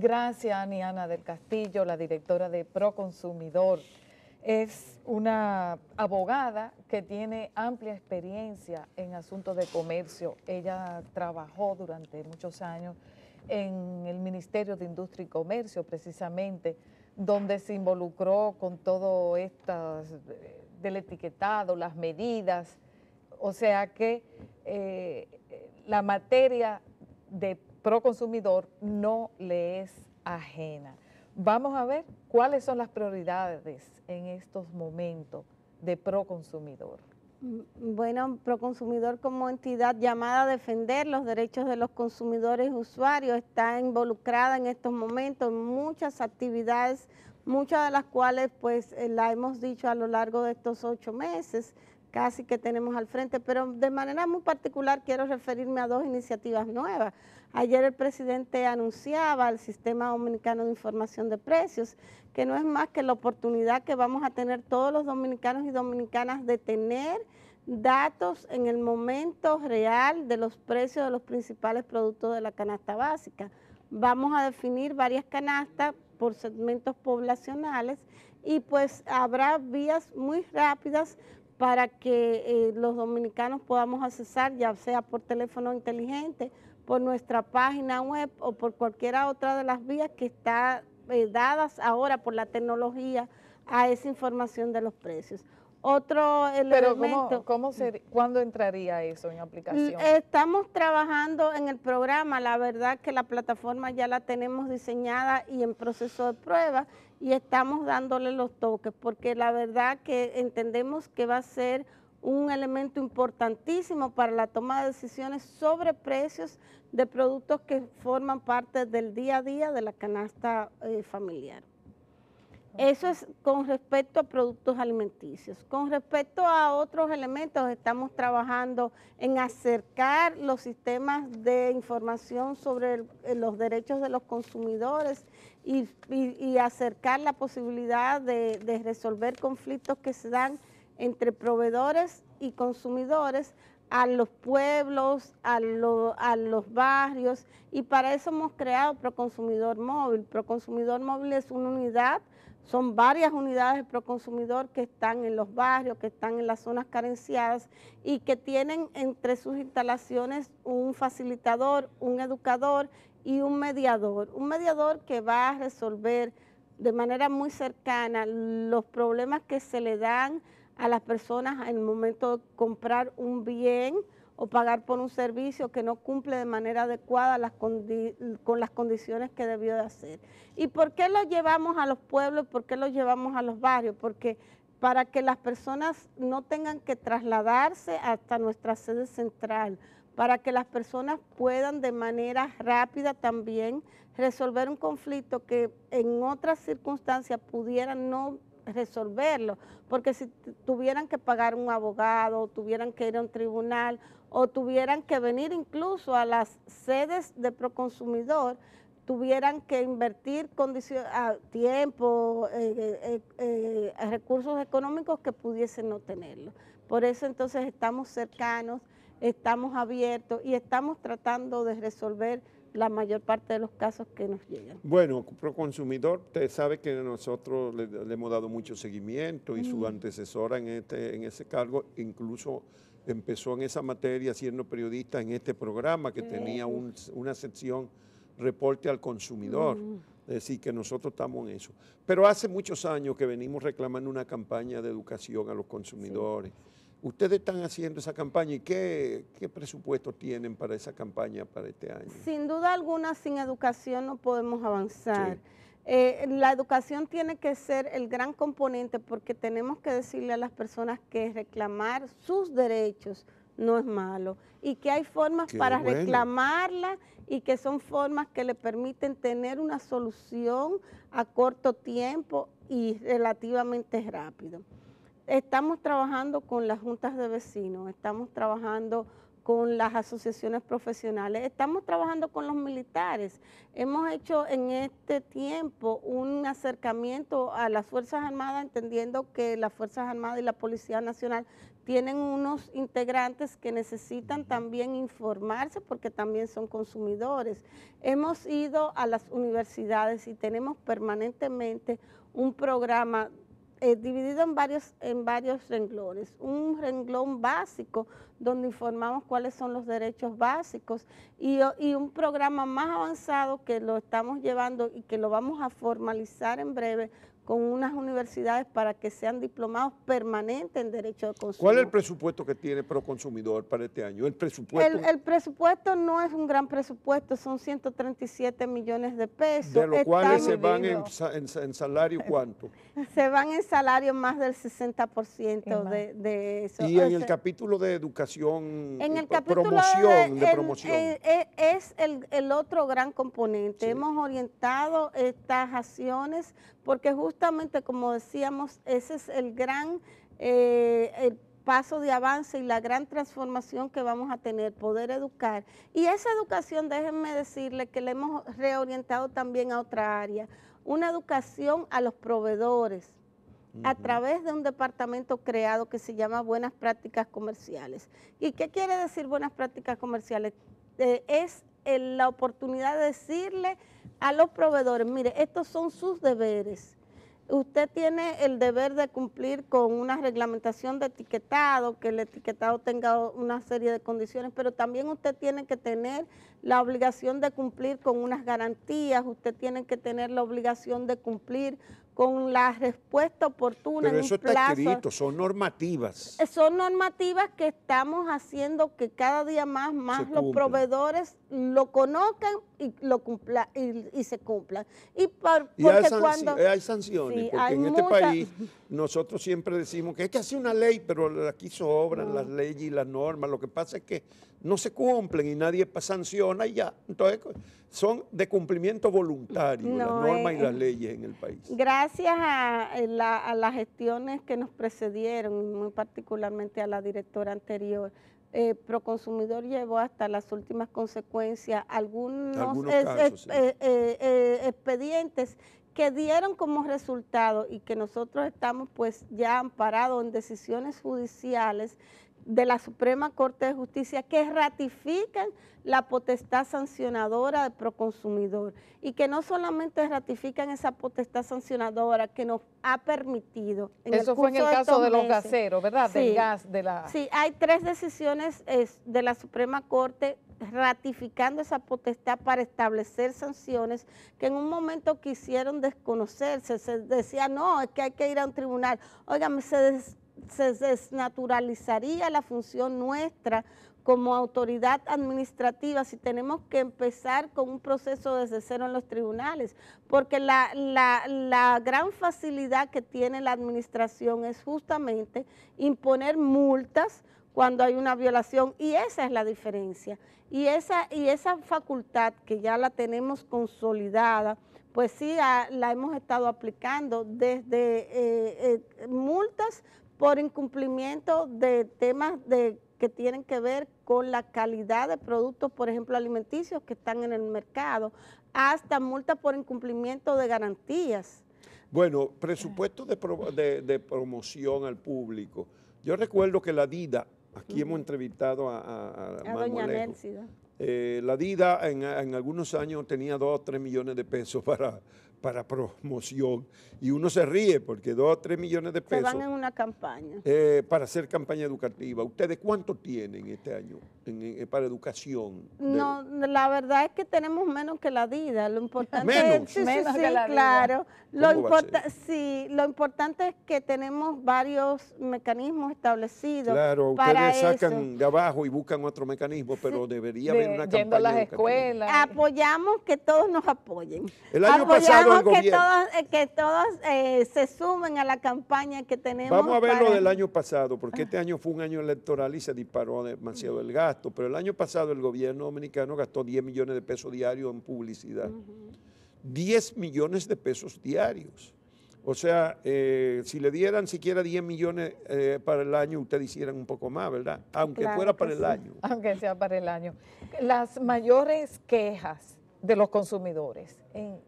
Gracias Aniana del Castillo, la directora de Proconsumidor. Es una abogada que tiene amplia experiencia en asuntos de comercio. Ella trabajó durante muchos años en el Ministerio de Industria y Comercio, precisamente, donde se involucró con todo esto eh, del etiquetado, las medidas, o sea que eh, la materia de proconsumidor no le es ajena. Vamos a ver cuáles son las prioridades en estos momentos de proconsumidor. Mm, bueno, Proconsumidor como entidad llamada a defender los derechos de los consumidores y usuarios está involucrada en estos momentos en muchas actividades, muchas de las cuales pues eh, la hemos dicho a lo largo de estos ocho meses, casi que tenemos al frente, pero de manera muy particular quiero referirme a dos iniciativas nuevas. Ayer el presidente anunciaba el Sistema Dominicano de Información de Precios, que no es más que la oportunidad que vamos a tener todos los dominicanos y dominicanas de tener datos en el momento real de los precios de los principales productos de la canasta básica. Vamos a definir varias canastas por segmentos poblacionales y pues habrá vías muy rápidas para que eh, los dominicanos podamos accesar, ya sea por teléfono inteligente, por nuestra página web o por cualquiera otra de las vías que está eh, dadas ahora por la tecnología a esa información de los precios. Otro elemento... Pero ¿cuándo entraría eso en aplicación? Estamos trabajando en el programa, la verdad que la plataforma ya la tenemos diseñada y en proceso de prueba y estamos dándole los toques, porque la verdad que entendemos que va a ser un elemento importantísimo para la toma de decisiones sobre precios de productos que forman parte del día a día de la canasta eh, familiar. Eso es con respecto a productos alimenticios. Con respecto a otros elementos, estamos trabajando en acercar los sistemas de información sobre eh, los derechos de los consumidores y, acercar la posibilidad de, resolver conflictos que se dan entre proveedores y consumidores a los pueblos, a, los barrios y para eso hemos creado Proconsumidor Móvil. Proconsumidor Móvil es una unidad son varias unidades de proconsumidor que están en los barrios, que están en las zonas carenciadas y que tienen entre sus instalaciones un facilitador, un educador y un mediador. Un mediador que va a resolver de manera muy cercana los problemas que se le dan a las personas en el momento de comprar un bien, o pagar por un servicio que no cumple de manera adecuada las con las condiciones que debió de hacer. ¿Y por qué lo llevamos a los pueblos? ¿Por qué lo llevamos a los barrios? Porque para que las personas no tengan que trasladarse hasta nuestra sede central, para que las personas puedan de manera rápida también resolver un conflicto que en otras circunstancias pudieran no resolverlo, porque si tuvieran que pagar un abogado, tuvieran que ir a un tribunal o tuvieran que venir incluso a las sedes de Proconsumidor, tuvieran que invertir a tiempo, eh, eh, eh, recursos económicos que pudiesen no tenerlo. Por eso entonces estamos cercanos, estamos abiertos y estamos tratando de resolver la mayor parte de los casos que nos llegan. Bueno, Proconsumidor, usted sabe que nosotros le, hemos dado mucho seguimiento y su antecesora en, este, en ese cargo incluso empezó en esa materia siendo periodista en este programa que tenía una sección reporte al consumidor. Es decir, que nosotros estamos en eso. Pero hace muchos años que venimos reclamando una campaña de educación a los consumidores. Ustedes están haciendo esa campaña y qué, qué, presupuesto tienen para esa campaña para este año. Sin duda alguna, sin educación no podemos avanzar. Eh, la educación tiene que ser el gran componente porque tenemos que decirle a las personas que reclamar sus derechos no es malo y que hay formas para reclamarla y que son formas que le permiten tener una solución a corto tiempo y relativamente rápido. Estamos trabajando con las juntas de vecinos, estamos trabajando con las asociaciones profesionales, estamos trabajando con los militares. Hemos hecho en este tiempo un acercamiento a las Fuerzas Armadas, entendiendo que las Fuerzas Armadas y la Policía Nacional tienen unos integrantes que necesitan también informarse porque también son consumidores. Hemos ido a las universidades y tenemos permanentemente un programa eh, dividido en varios, en varios renglones. Un renglón básico donde informamos cuáles son los derechos básicos y, y, un programa más avanzado que lo estamos llevando y que lo vamos a formalizar en breve con unas universidades para que sean diplomados permanentes en derecho de consumo. ¿Cuál es el presupuesto que tiene ProConsumidor para este año? El presupuesto. no es un gran presupuesto, son 137 millones de pesos. De los cuales se van en, salario cuánto? se van en salario más del 60% de, de, eso. ¿Y en el capítulo de educación, en el eh, de, promoción? Eh, eh, es el, otro gran componente. Hemos orientado estas acciones porque justamente como decíamos, ese es el gran eh, paso de avance y la gran transformación que vamos a tener, poder educar. Y esa educación, déjenme decirle que la hemos reorientado también a otra área, una educación a los proveedores a través de un departamento creado que se llama Buenas Prácticas Comerciales. ¿Y qué quiere decir Buenas Prácticas Comerciales? Eh, es la oportunidad de decirle a los proveedores, mire, estos son sus deberes. Usted tiene el deber de cumplir con una reglamentación de etiquetado, que el etiquetado tenga una serie de condiciones, pero también usted tiene que tener la obligación de cumplir con unas garantías, usted tiene que tener la obligación de cumplir con la respuesta oportuna. Pero eso en un plazo. son normativas. Eh, son normativas que estamos haciendo que cada día más, más los proveedores lo conozcan y lo cumpla, y, se cumplan. Y, por, hay, cuando, eh, hay sanciones, porque en este país nosotros siempre decimos que es que hace una ley, pero aquí sobran las leyes y las normas. Lo que pasa es que no se cumplen y nadie sanciona y ya. Entonces, son de cumplimiento voluntario eh, las normas y las leyes en el país. Gracias eh, a, las gestiones que nos precedieron, muy particularmente a la directora anterior, eh, Proconsumidor llevó hasta las últimas consecuencias algunos, expedientes que dieron como resultado y que nosotros estamos pues ya amparados en decisiones judiciales de la Suprema Corte de Justicia que ratifican la potestad sancionadora del proconsumidor y que no solamente ratifican esa potestad sancionadora que nos ha permitido. Eso fue en el caso de, los gaseros, ¿verdad? Sí, Del gas, de la... hay tres decisiones de la Suprema Corte ratificando esa potestad para establecer sanciones que en un momento quisieron desconocerse, se decía, no, es que hay que ir a un tribunal. Óigame, se, des, se desnaturalizaría la función nuestra como autoridad administrativa si tenemos que empezar con un proceso desde cero en los tribunales, porque la, gran facilidad que tiene la administración es justamente imponer multas cuando hay una violación y esa es la diferencia. Y esa, y esa facultad que ya la tenemos consolidada, pues sí la hemos estado aplicando desde eh, eh, multas, por incumplimiento de temas de, que tienen que ver con la calidad de productos, por ejemplo, alimenticios que están en el mercado, hasta multas por incumplimiento de garantías. Bueno, presupuesto de, de, promoción al público. Yo recuerdo que la DIDA, aquí hemos entrevistado a, a, doña Nélsida. Eh, la DIDA en, en, algunos años tenía 2 o 3 millones de pesos para, para promoción. Y uno se ríe porque dos o tres millones de pesos. Se van en una campaña. Eh, para hacer campaña educativa. ¿Ustedes cuánto tienen este año eh, para educación? No, la verdad es que tenemos menos que la vida Lo importante menos. Es, que claro. Lo importante lo importante es que tenemos varios mecanismos establecidos. Claro, ustedes sacan de abajo y buscan otro mecanismo, pero debería haber una campaña. Apoyamos que todos nos apoyen. El año pasado que todos, eh, eh, se sumen a la campaña que tenemos. Vamos a ver lo del año pasado, porque este ah. año fue un año electoral y se disparó demasiado el gasto, pero el año pasado el gobierno dominicano gastó 10 millones de pesos diarios en publicidad. 10 millones de pesos diarios. O sea, eh, si le dieran siquiera 10 millones para el año, ustedes hicieran un poco más, ¿verdad? Aunque fuera para el año. Aunque sea para el año. Las mayores quejas de los consumidores en,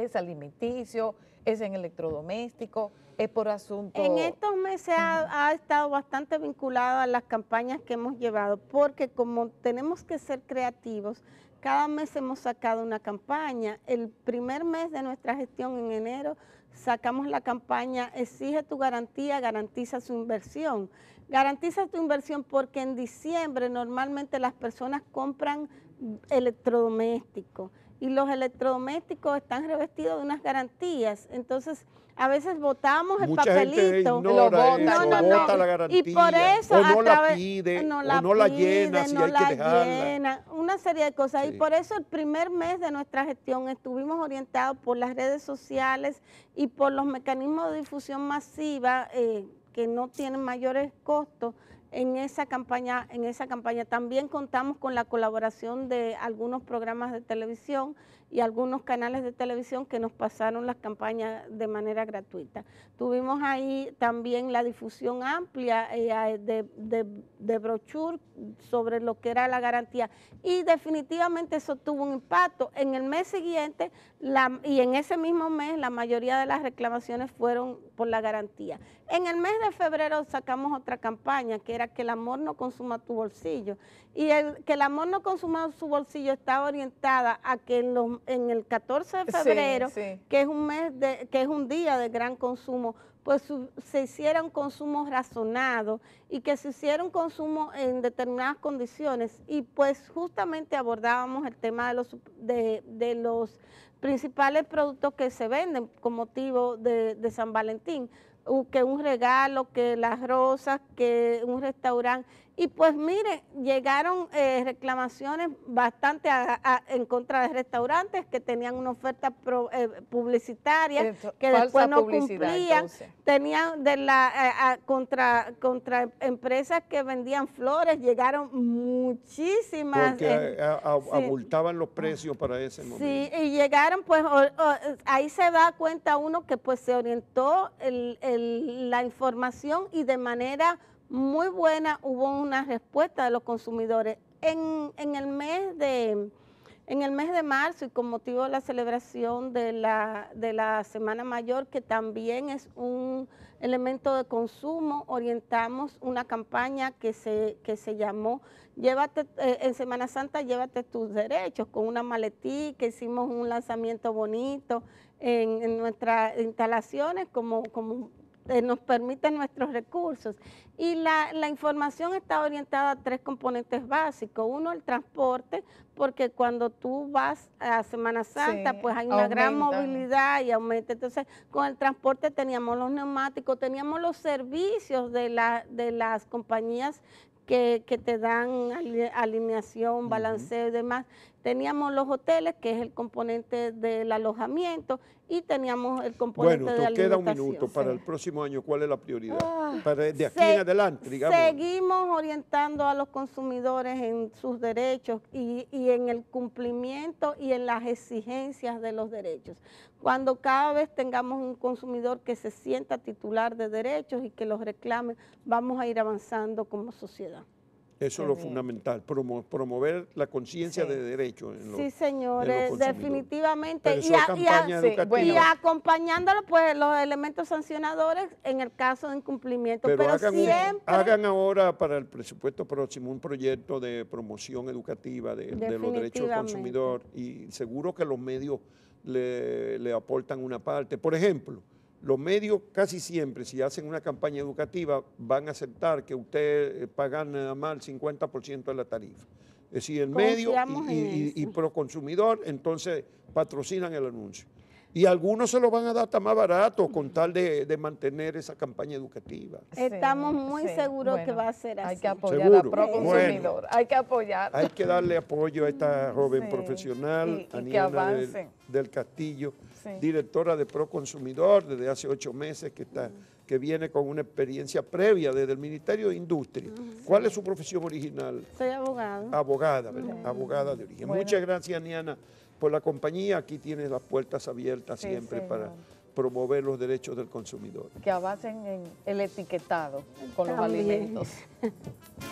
es alimenticio, es en electrodoméstico, es por asunto... En estos meses ha, estado bastante vinculado a las campañas que hemos llevado, porque como tenemos que ser creativos, cada mes hemos sacado una campaña. El primer mes de nuestra gestión, en enero, sacamos la campaña Exige tu garantía, garantiza su inversión. Garantiza tu inversión porque en diciembre normalmente las personas compran electrodomésticos y los electrodomésticos están revestidos de unas garantías. Entonces, a veces votamos el papelito. no, la Y por eso. no a la pide, no la, no la llena, que una serie de cosas. Y por eso el primer mes de nuestra gestión estuvimos orientados por las redes sociales y por los mecanismos de difusión masiva eh, que no tienen mayores costos en esa campaña, en esa campaña. También contamos con la colaboración de algunos programas de televisión y algunos canales de televisión que nos pasaron las campañas de manera gratuita. Tuvimos ahí también la difusión amplia eh, de, de, brochure sobre lo que era la garantía y definitivamente eso tuvo un impacto. En el mes siguiente la, y en ese mismo mes la mayoría de las reclamaciones fueron por la garantía. En el mes de febrero sacamos otra campaña que era que el amor no consuma tu bolsillo y que el amor no consuma su bolsillo estaba orientada a que en los en el 14 de febrero, que es un mes de, que es un día de gran consumo, pues se hiciera un consumo razonado y que se hiciera un consumo en determinadas condiciones. Y pues justamente abordábamos el tema de los de, los principales productos que se venden con motivo de, de San Valentín, que un regalo, que las rosas, que un restaurante y pues mire, llegaron eh, reclamaciones bastante en contra de restaurantes que tenían una oferta eh, publicitaria eh, que después no cumplían, tenían de la contra contra empresas que vendían flores, llegaron muchísimas porque abultaban los precios para ese momento. Sí, y llegaron pues ahí se da cuenta uno que pues se orientó la información y de manera muy buena, hubo una respuesta de los consumidores. En, en, el, mes de, en el mes de marzo y con motivo de la celebración de la, de la Semana Mayor, que también es un elemento de consumo, orientamos una campaña que se, que se llamó llévate, eh, en Semana Santa llévate tus derechos, con una que hicimos un lanzamiento bonito en, nuestras instalaciones como, como eh, nos permiten nuestros recursos. Y la, la, información está orientada a tres componentes básicos. Uno, el transporte, porque cuando tú vas a Semana Santa, pues hay una gran movilidad y aumenta. Entonces, con el transporte teníamos los neumáticos, teníamos los servicios de, la, de las compañías que, te dan alineación, balanceo y demás. Teníamos los hoteles, que es el componente del alojamiento, y teníamos el componente de alimentación. Bueno, queda un minuto para el próximo año. ¿Cuál es la prioridad? Ah, de aquí adelante, digamos. Seguimos orientando a los consumidores en sus derechos y en el cumplimiento y en las exigencias de los derechos. Cuando cada vez tengamos un consumidor que se sienta titular de derechos y que los reclame, vamos a ir avanzando como sociedad. Eso es lo fundamental, promover la conciencia de derechos En los, sí, señores, definitivamente. Y, acompañándolo, pues, los elementos sancionadores en el caso de incumplimiento. Pero, hagan, siempre... hagan ahora para el presupuesto próximo un proyecto de promoción educativa de, los derechos del consumidor y seguro que los medios le aportan una parte. Por ejemplo, los medios casi siempre, si hacen una campaña educativa, van a aceptar que usted eh, pagan nada más el 50% de la tarifa. Es decir, el medio y, pro consumidor, entonces patrocinan el anuncio. Y algunos se lo van a dar hasta más barato con tal de, mantener esa campaña educativa. Estamos muy seguros que va a ser así. Hay que apoyar a Pro Consumidor. hay que apoyar. Hay que darle apoyo a esta joven profesional, a del Castillo directora de Proconsumidor desde hace ocho meses que está que viene con una experiencia previa desde el Ministerio de Industria. ¿Cuál es su profesión original? Soy abogada. Abogada, ¿verdad? Abogada de origen. Muchas gracias, Niana, por la compañía. Aquí tienes las puertas abiertas siempre para promover los derechos del consumidor. Que avancen en el etiquetado con los alimentos.